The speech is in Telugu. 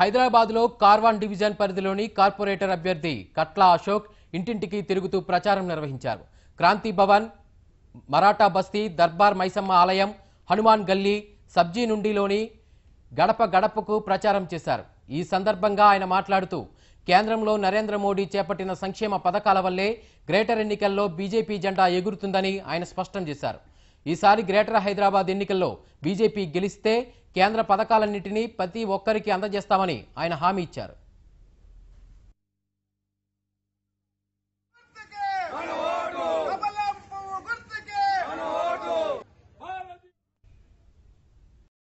హైదరాబాద్లో కార్వాన్ డివిజన్ పరిధిలోని కార్పొరేటర్ అభ్యర్థి కట్ల అశోక్ ఇంటింటికి తిరుగుతూ ప్రచారం నిర్వహించారు క్రాంతి భవన్ మరాఠా బస్తీ దర్బార్ మైసమ్మ ఆలయం హనుమాన్ గల్లీ సబ్జీ నుండిలోని గడప గడపకు ప్రచారం చేశారు ఈ సందర్భంగా ఆయన మాట్లాడుతూ కేంద్రంలో నరేంద్ర మోడీ చేపట్టిన సంక్షేమ పథకాల వల్లే గ్రేటర్ ఎన్నికల్లో బీజేపీ జెండా ఎగురుతుందని ఆయన స్పష్టం చేశారు ఈసారి గ్రేటర్ హైదరాబాద్ ఎన్నికల్లో బీజేపీ గెలిస్తే కేంద్ర పథకాలన్నింటినీ ప్రతి ఒక్కరికి అందజేస్తామని ఆయన హామీ ఇచ్చారు